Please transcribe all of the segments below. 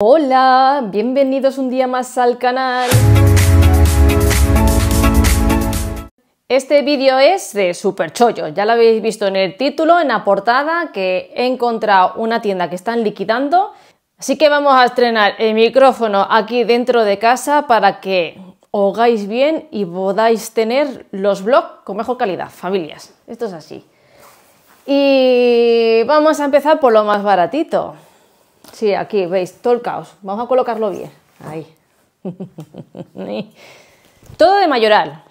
Hola, bienvenidos un día más al canal. Este vídeo es de Super Chollo, ya lo habéis visto en el título, en la portada, que he encontrado una tienda que están liquidando. Así que vamos a estrenar el micrófono aquí dentro de casa para que hagáis bien y podáis tener los blogs con mejor calidad, familias. Esto es así. Y vamos a empezar por lo más baratito. Sí, aquí veis, todo el caos. Vamos a colocarlo bien. Ahí. todo de mayoral.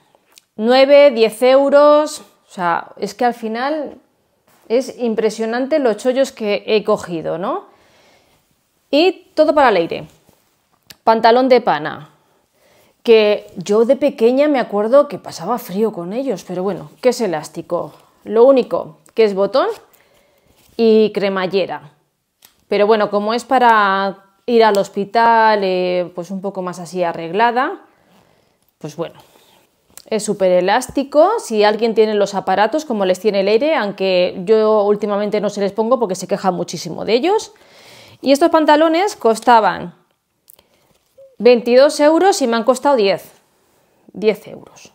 9, 10 euros. O sea, es que al final es impresionante los chollos que he cogido, ¿no? Y todo para el aire. Pantalón de pana. Que yo de pequeña me acuerdo que pasaba frío con ellos, pero bueno, que es elástico. Lo único que es botón y cremallera. Pero bueno, como es para ir al hospital eh, pues un poco más así arreglada, pues bueno, es súper elástico. Si alguien tiene los aparatos, como les tiene el aire, aunque yo últimamente no se les pongo porque se queja muchísimo de ellos. Y estos pantalones costaban 22 euros y me han costado 10. 10 euros.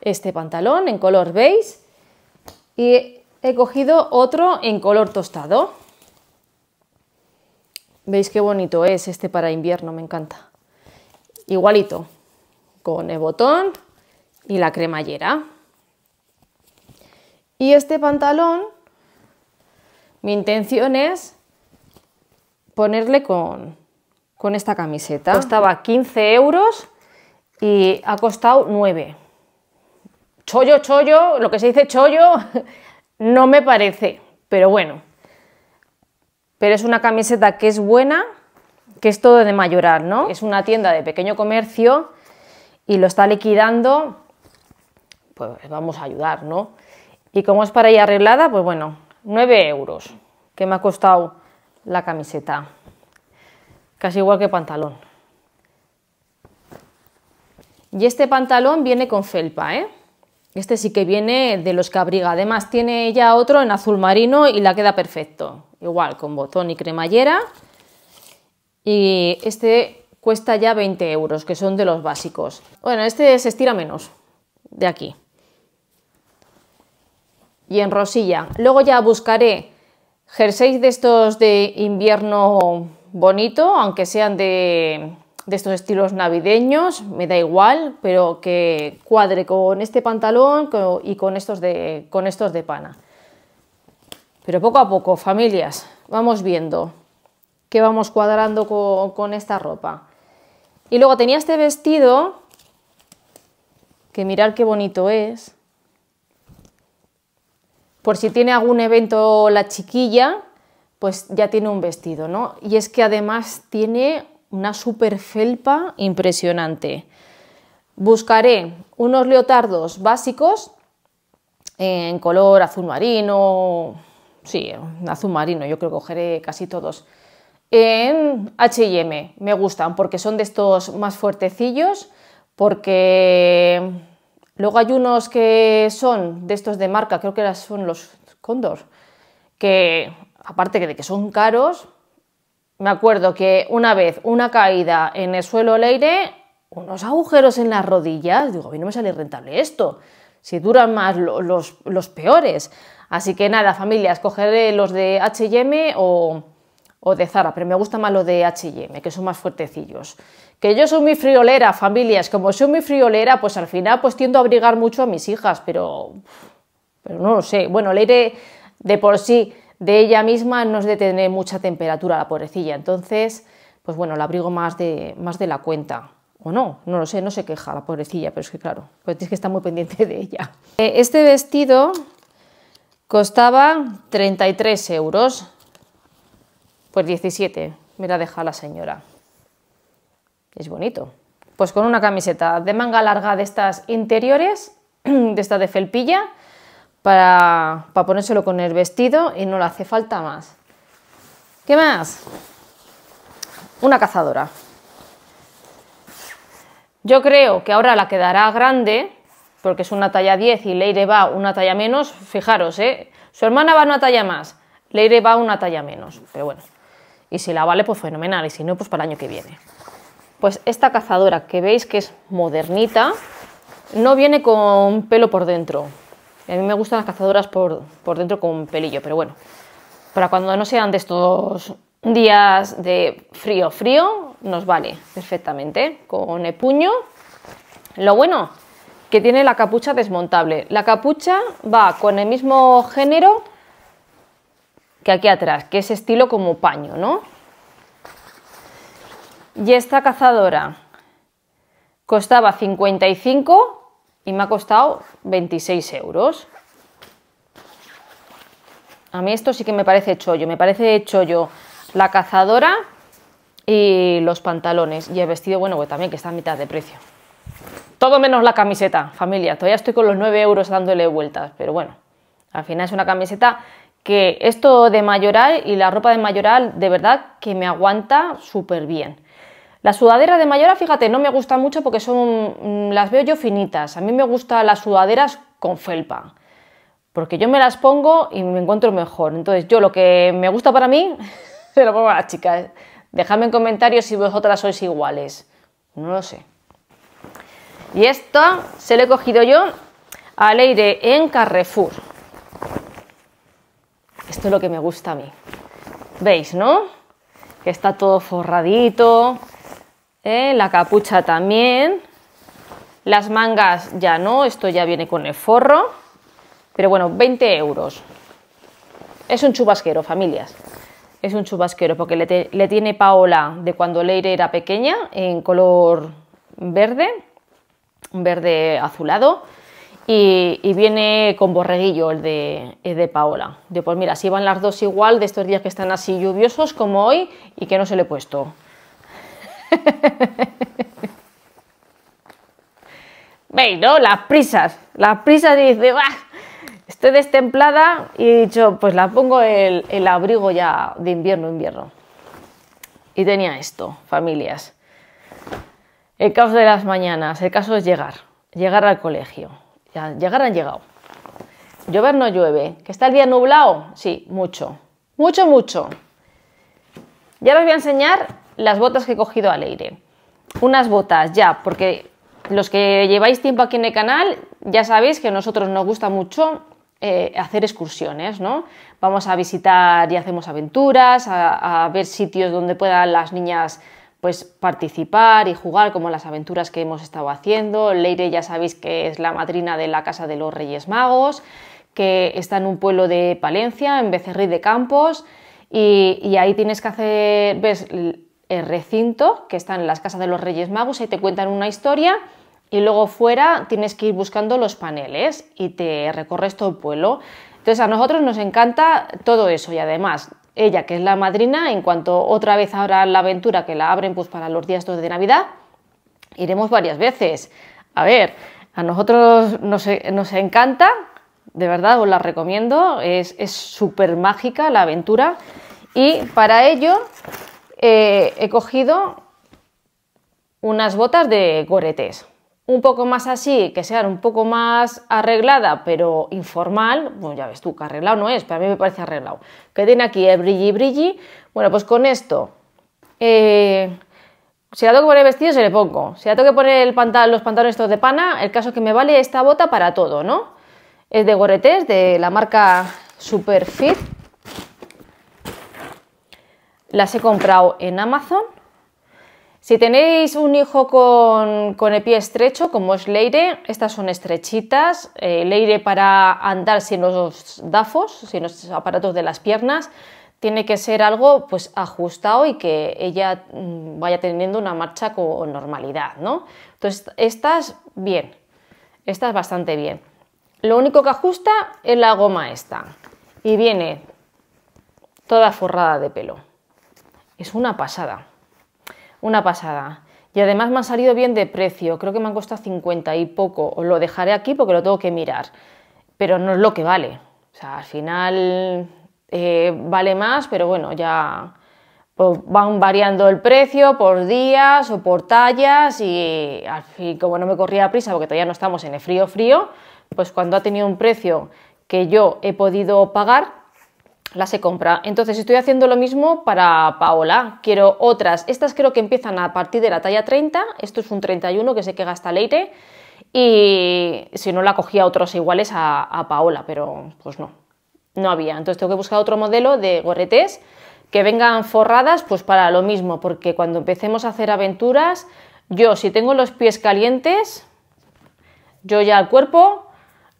Este pantalón en color beige y he cogido otro en color tostado. Veis qué bonito es este para invierno, me encanta. Igualito, con el botón y la cremallera. Y este pantalón, mi intención es ponerle con, con esta camiseta. Costaba 15 euros y ha costado 9. Chollo, chollo, lo que se dice chollo, no me parece, pero bueno pero es una camiseta que es buena, que es todo de mayorar, ¿no? Es una tienda de pequeño comercio y lo está liquidando, pues vamos a ayudar, ¿no? Y como es para ella arreglada, pues bueno, 9 euros que me ha costado la camiseta. Casi igual que pantalón. Y este pantalón viene con felpa, ¿eh? Este sí que viene de los que abriga. Además tiene ya otro en azul marino y la queda perfecto igual con botón y cremallera. Y este cuesta ya 20 euros, que son de los básicos. Bueno, este se estira menos de aquí. Y en rosilla. Luego ya buscaré jerseys de estos de invierno bonito, aunque sean de, estos estilos navideños, me da igual, pero que cuadre con este pantalón y con estos con estos de pana. Pero poco a poco, familias, vamos viendo qué vamos cuadrando con, esta ropa. Y luego tenía este vestido, que mirar qué bonito es. Por si tiene algún evento la chiquilla, pues ya tiene un vestido, ¿no? Y es que además tiene una super felpa impresionante. Buscaré unos leotardos básicos en color azul marino, sí, azul marino, yo creo que cogeré casi todos. En HM me gustan porque son de estos más fuertecillos, porque luego hay unos que son de estos de marca, creo que son los Condor, que aparte de que son caros, me acuerdo que una vez una caída en el suelo al aire, unos agujeros en las rodillas, digo, a mí no me sale rentable esto si duran más los, peores. Así que nada, familia, escogeré los de HM o, o de Zara, pero me gusta más los de HM, que son más fuertecillos. Que yo soy muy friolera, familias, como soy muy friolera, pues al final pues tiendo a abrigar mucho a mis hijas, pero, pero no lo sé. Bueno, el de por sí de ella misma no es de tener mucha temperatura la pobrecilla, entonces, pues bueno, la abrigo más de, más de la cuenta o no, no lo sé, no se queja la pobrecilla, pero es que claro, pues tienes que estar muy pendiente de ella. Eh, este vestido costaba 33 euros, pues 17 me la deja la señora. Es bonito. Pues con una camiseta de manga larga de estas interiores, de estas de felpilla, para, para ponérselo con el vestido y no le hace falta más. ¿Qué más? Una cazadora. Yo creo que ahora la quedará grande, porque es una talla 10 y Leire va una talla menos. Fijaros, ¿eh? su hermana va una talla más, Leire va una talla menos, pero bueno. Y si la vale, pues fenomenal, y si no, pues para el año que viene. Pues esta cazadora que veis que es modernita, no viene con pelo por dentro. A mí me gustan las cazadoras por, por dentro con pelillo, pero bueno. Para cuando no sean de estos días de frío, frío, nos vale perfectamente con el puño. Lo bueno que tiene la capucha desmontable. La capucha va con el mismo género que aquí atrás, que es estilo como paño, ¿no? Y esta cazadora costaba 55 y me ha costado 26 euros. A mí esto sí que me parece chollo, me parece chollo la cazadora y los pantalones. Y el vestido, bueno, pues también que está a mitad de precio. Todo menos la camiseta, familia. Todavía estoy con los 9 euros dándole vueltas, pero bueno, al final es una camiseta que esto de mayoral y la ropa de mayoral de verdad que me aguanta súper bien. La sudadera de Mayoral, fíjate, no me gusta mucho porque son mm, las veo yo finitas. A mí me gustan las sudaderas con felpa. Porque yo me las pongo y me encuentro mejor. Entonces, yo lo que me gusta para mí se lo chicas. Dejadme en comentarios si vosotras sois iguales. No lo sé. Y esto se la he cogido yo al aire en Carrefour. Esto es lo que me gusta a mí. ¿Veis, no? Que está todo forradito. ¿eh? La capucha también. Las mangas ya no, esto ya viene con el forro. Pero bueno, 20 euros. Es un chubasquero, familias es un chubasquero, porque le, tiene Paola de cuando Leire era pequeña, en color verde, verde azulado, y, viene con borreguillo el de, Paola. De pues mira, si van las dos igual de estos días que están así lluviosos como hoy y que no se le he puesto. ¿Veis, no? Las prisas, las prisas dice, esté destemplada y he dicho, pues la pongo el, abrigo ya de invierno, invierno. Y tenía esto, familias. El caos de las mañanas, el caso es llegar, llegar al colegio. Ya, llegar han llegado. Llover no llueve. ¿Que está el día nublado? Sí, mucho. Mucho, mucho. Ya os voy a enseñar las botas que he cogido al aire. Unas botas ya, porque los que lleváis tiempo aquí en el canal ya sabéis que a nosotros nos gusta mucho eh, hacer excursiones, ¿no? Vamos a visitar y hacemos aventuras, a, ver sitios donde puedan las niñas pues participar y jugar como las aventuras que hemos estado haciendo. Leire ya sabéis que es la madrina de la Casa de los Reyes Magos, que está en un pueblo de Palencia, en Becerril de Campos, y, ahí tienes que hacer, ves el recinto que está en las Casas de los Reyes Magos, ahí te cuentan una historia y luego fuera tienes que ir buscando los paneles y te recorres todo el pueblo. Entonces a nosotros nos encanta todo eso y además ella que es la madrina, en cuanto otra vez ahora la aventura que la abren pues para los días de Navidad, iremos varias veces. A ver, a nosotros nos, e, encanta, de verdad os la recomiendo, es súper mágica la aventura y para ello eh, he cogido unas botas de goretes un poco más así, que sea un poco más arreglada, pero informal, bueno, ya ves tú que arreglado no es, pero a mí me parece arreglado. Que tiene aquí el brilli brilli, bueno, pues con esto, eh, si la tengo que poner vestido, se le pongo. Si la tengo que poner los pantalones estos de pana, el caso es que me vale esta bota para todo, ¿no? Es de Goretés, de la marca Superfit. Las he comprado en Amazon si tenéis un hijo con, el pie estrecho, como es Leire, estas son estrechitas, eh, Leire para andar sin los dafos, sin los aparatos de las piernas, tiene que ser algo pues ajustado y que ella mm, vaya teniendo una marcha con normalidad, ¿no? Entonces, estas bien, estas bastante bien. Lo único que ajusta es la goma esta y viene toda forrada de pelo. Es una pasada una pasada. Y además me han salido bien de precio, creo que me han costado 50 y poco. Os lo dejaré aquí porque lo tengo que mirar, pero no es lo que vale. O sea, al final eh, vale más, pero bueno, ya pues, van variando el precio por días o por tallas y como no me corría prisa porque todavía no estamos en el frío frío, pues cuando ha tenido un precio que yo he podido pagar, la se compra. Entonces estoy haciendo lo mismo para Paola. Quiero otras. Estas creo que empiezan a partir de la talla 30. Esto es un 31 que sé que gasta leite Y si no, la cogía otros iguales a, Paola, pero pues no. No había. Entonces tengo que buscar otro modelo de gorretes que vengan forradas pues para lo mismo. Porque cuando empecemos a hacer aventuras, yo si tengo los pies calientes, yo ya el cuerpo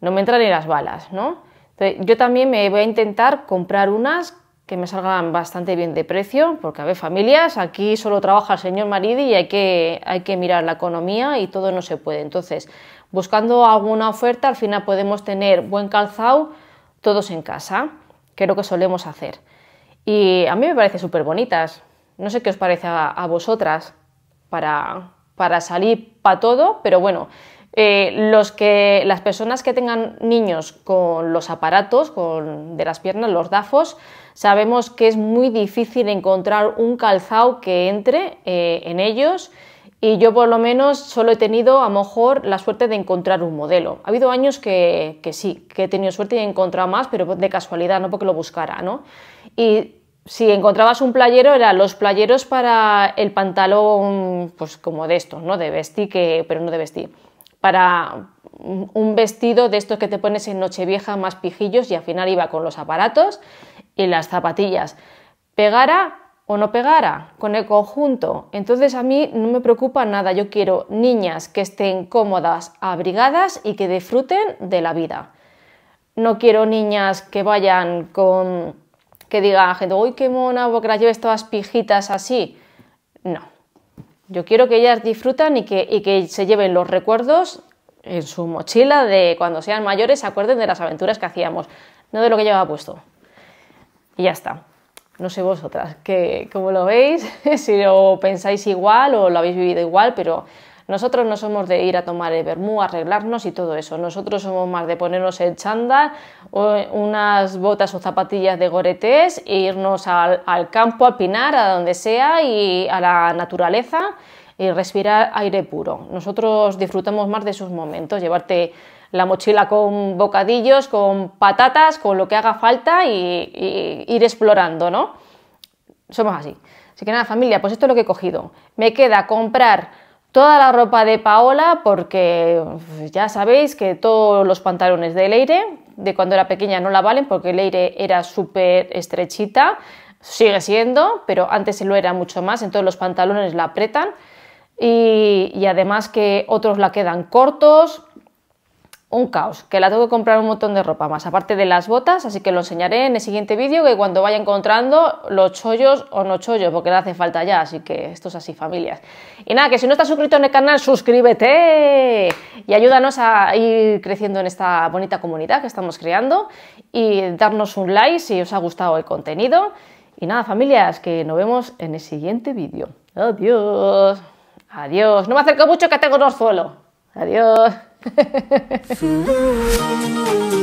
no me entran ni las balas, ¿no? yo también me voy a intentar comprar unas que me salgan bastante bien de precio, porque a ver, familias, aquí solo trabaja el señor Maridi y hay que, hay que mirar la economía y todo no se puede. Entonces, buscando alguna oferta, al final podemos tener buen calzado todos en casa, que es lo que solemos hacer. Y a mí me parecen súper bonitas. No sé qué os parece a, a vosotras para, para salir para todo, pero bueno, eh, los que, las personas que tengan niños con los aparatos con, de las piernas, los DAFOS, sabemos que es muy difícil encontrar un calzado que entre eh, en ellos y yo por lo menos solo he tenido a lo mejor la suerte de encontrar un modelo. Ha habido años que, que sí, que he tenido suerte y he encontrado más, pero de casualidad, no porque lo buscara, ¿no? Y si encontrabas un playero, eran los playeros para el pantalón, pues como de estos, ¿no? De vestir, que, pero no de vestir para un vestido de estos que te pones en Nochevieja más pijillos y al final iba con los aparatos y las zapatillas. Pegara o no pegara con el conjunto. Entonces a mí no me preocupa nada. Yo quiero niñas que estén cómodas, abrigadas y que disfruten de la vida. No quiero niñas que vayan con que diga gente, uy, qué mona, que las lleves todas pijitas así. No, yo quiero que ellas disfrutan y que, se lleven los recuerdos en su mochila de cuando sean mayores, se acuerden de las aventuras que hacíamos, no de lo que llevaba puesto. Y ya está. No sé vosotras, que como lo veis, si lo pensáis igual o lo habéis vivido igual, pero nosotros no somos de ir a tomar el vermú, arreglarnos y todo eso. Nosotros somos más de ponernos el chándal, unas botas o zapatillas de goretés e irnos al, campo, al pinar, a donde sea y a la naturaleza y respirar aire puro. Nosotros disfrutamos más de esos momentos, llevarte la mochila con bocadillos, con patatas, con lo que haga falta y, y, ir explorando, ¿no? Somos así. Así que nada, familia, pues esto es lo que he cogido. Me queda comprar toda la ropa de Paola porque pues, ya sabéis que todos los pantalones de Leire de cuando era pequeña no la valen porque Leire era súper estrechita, sigue siendo, pero antes se lo era mucho más, entonces los pantalones la apretan y, y además que otros la quedan cortos, un caos, que la tengo que comprar un montón de ropa más, aparte de las botas, así que lo enseñaré en el siguiente vídeo, que cuando vaya encontrando los chollos o no chollos, porque le hace falta ya, así que esto es así, familias. Y nada, que si no estás suscrito en el canal, suscríbete y ayúdanos a ir creciendo en esta bonita comunidad que estamos creando y darnos un like si os ha gustado el contenido. Y nada, familias, que nos vemos en el siguiente vídeo. Adiós. Adiós. No me acerco mucho que tengo un suelo. Adiós. フ